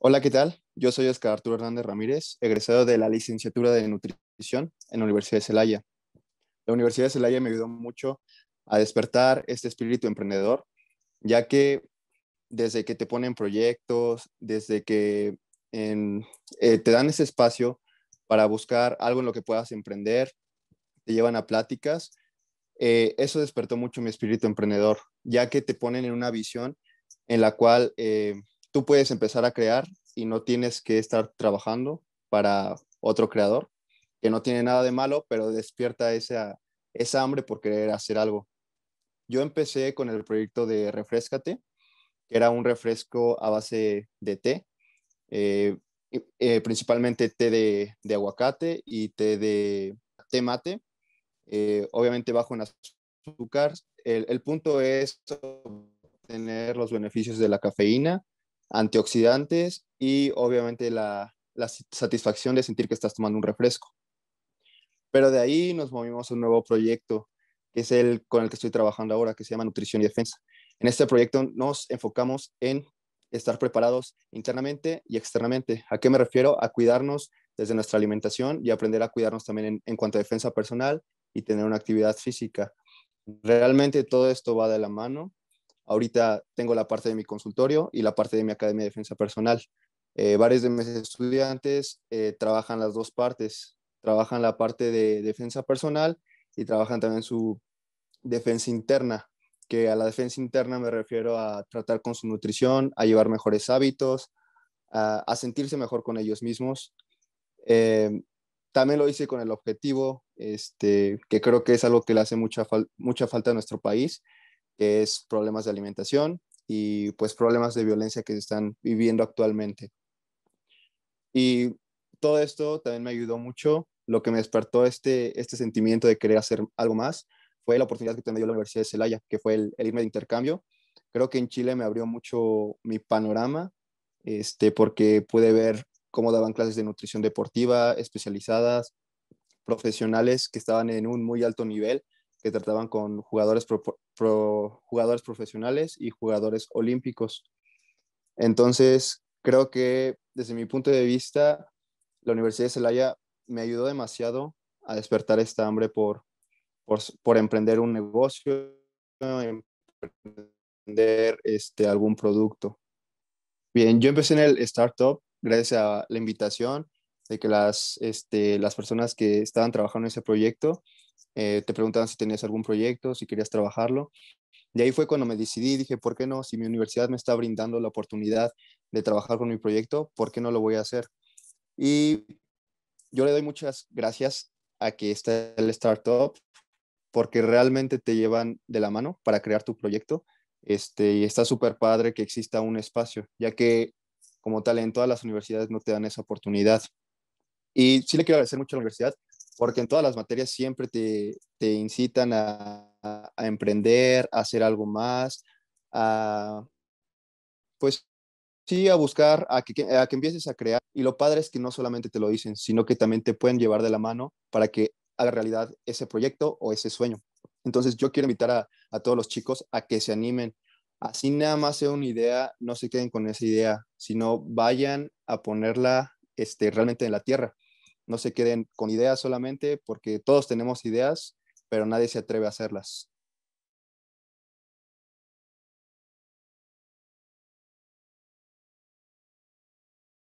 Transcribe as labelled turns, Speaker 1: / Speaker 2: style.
Speaker 1: Hola, ¿qué tal? Yo soy Oscar Arturo Hernández Ramírez, egresado de la licenciatura de nutrición en la Universidad de Celaya. La Universidad de Celaya me ayudó mucho a despertar este espíritu emprendedor, ya que desde que te ponen proyectos, desde que eh, te dan ese espacio para buscar algo en lo que puedas emprender, te llevan a pláticas, eh, eso despertó mucho mi espíritu emprendedor, ya que te ponen en una visión en la cual... Eh, tú puedes empezar a crear y no tienes que estar trabajando para otro creador, que no tiene nada de malo, pero despierta esa, esa hambre por querer hacer algo. Yo empecé con el proyecto de Refrescate, que era un refresco a base de té, eh, eh, principalmente té de, aguacate y té de té mate, eh, obviamente bajo en azúcar. El, el punto es obtener los beneficios de la cafeína antioxidantes y obviamente la, satisfacción de sentir que estás tomando un refresco. Pero de ahí nos movimos a un nuevo proyecto, que es el con el que estoy trabajando ahora, que se llama Nutrición y Defensa. En este proyecto nos enfocamos en estar preparados internamente y externamente. ¿A qué me refiero? A cuidarnos desde nuestra alimentación y aprender a cuidarnos también en, en cuanto a defensa personal y tener una actividad física. Realmente todo esto va de la mano Ahorita tengo la parte de mi consultorio y la parte de mi academia de defensa personal. Eh, varios de mis estudiantes eh, trabajan las dos partes, trabajan la parte de defensa personal y trabajan también su defensa interna, que a la defensa interna me refiero a tratar con su nutrición, a llevar mejores hábitos, a, sentirse mejor con ellos mismos. Eh, también lo hice con el objetivo, este, que creo que es algo que le hace mucha falta a nuestro país, que es problemas de alimentación y pues problemas de violencia que se están viviendo actualmente. Y todo esto también me ayudó mucho. Lo que me despertó este, este sentimiento de querer hacer algo más fue la oportunidad que me dio la Universidad de Celaya, que fue el, el irme de intercambio. Creo que en Chile me abrió mucho mi panorama, este, porque pude ver cómo daban clases de nutrición deportiva especializadas, profesionales que estaban en un muy alto nivel que trataban con jugadores, jugadores profesionales y jugadores olímpicos. Entonces, creo que desde mi punto de vista, la Universidad de Celaya me ayudó demasiado a despertar esta hambre por, por, emprender un negocio, emprender este, algún producto. Bien, yo empecé en el startup gracias a la invitación de que las, este, las personas que estaban trabajando en ese proyecto eh, te preguntaban si tenías algún proyecto, si querías trabajarlo. Y ahí fue cuando me decidí, dije, ¿por qué no? Si mi universidad me está brindando la oportunidad de trabajar con mi proyecto, ¿por qué no lo voy a hacer? Y yo le doy muchas gracias a que está el startup, porque realmente te llevan de la mano para crear tu proyecto. Este, y está súper padre que exista un espacio, ya que como tal en todas las universidades no te dan esa oportunidad. Y sí le quiero agradecer mucho a la universidad porque en todas las materias siempre te, incitan a, emprender, a hacer algo más, a, pues sí, a buscar, a que, que empieces a crear. Y lo padre es que no solamente te lo dicen, sino que también te pueden llevar de la mano para que haga realidad ese proyecto o ese sueño. Entonces yo quiero invitar a, todos los chicos a que se animen. Así nada más sea una idea, no se queden con esa idea, sino vayan a ponerla este, realmente en la tierra no se queden con ideas solamente, porque todos tenemos ideas, pero nadie se atreve a hacerlas.